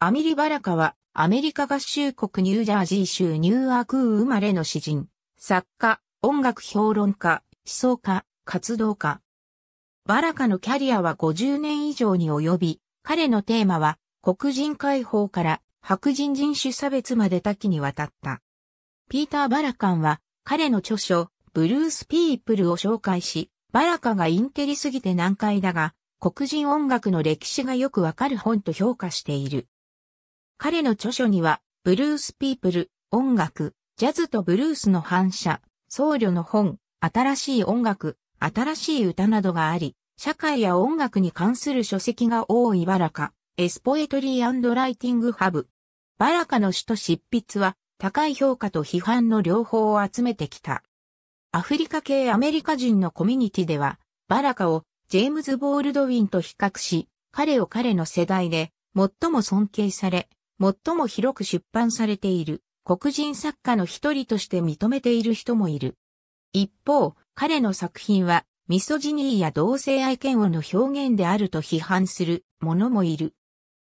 アミリ・バラカは、アメリカ合衆国ニュージャージー州ニューアーク生まれの詩人、作家、音楽評論家、思想家、活動家。バラカのキャリアは50年以上に及び、彼のテーマは、黒人解放から白人人種差別まで多岐にわたった。ピーター・バラカンは、彼の著書、ブルース・ピープルを紹介し、バラカがインテリすぎて難解だが、黒人音楽の歴史がよくわかる本と評価している。彼の著書には、ブルースピープル、音楽、ジャズとブルースの反射、僧侶の本、新しい音楽、新しい歌などがあり、社会や音楽に関する書籍が多いバラカ、エスポエトリーライティングハブ。バラカの詩と執筆は、高い評価と批判の両方を集めてきた。アフリカ系アメリカ人のコミュニティでは、バラカをジェームズ・ボールドウィンと比較し、彼を彼の世代で最も尊敬され、最も広く出版されている黒人作家の一人として認めている人もいる。一方、彼の作品はミソジニーや同性愛嫌悪の表現であると批判する者もいる。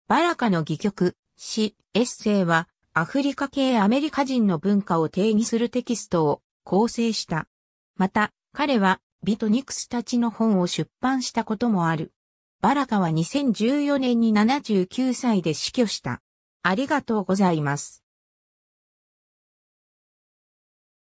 バラカの戯曲、詩、エッセイはアフリカ系アメリカ人の文化を定義するテキストを構成した。また、彼はビトニクスたちの本を出版したこともある。バラカは2014年に79歳で死去した。ありがとうございます。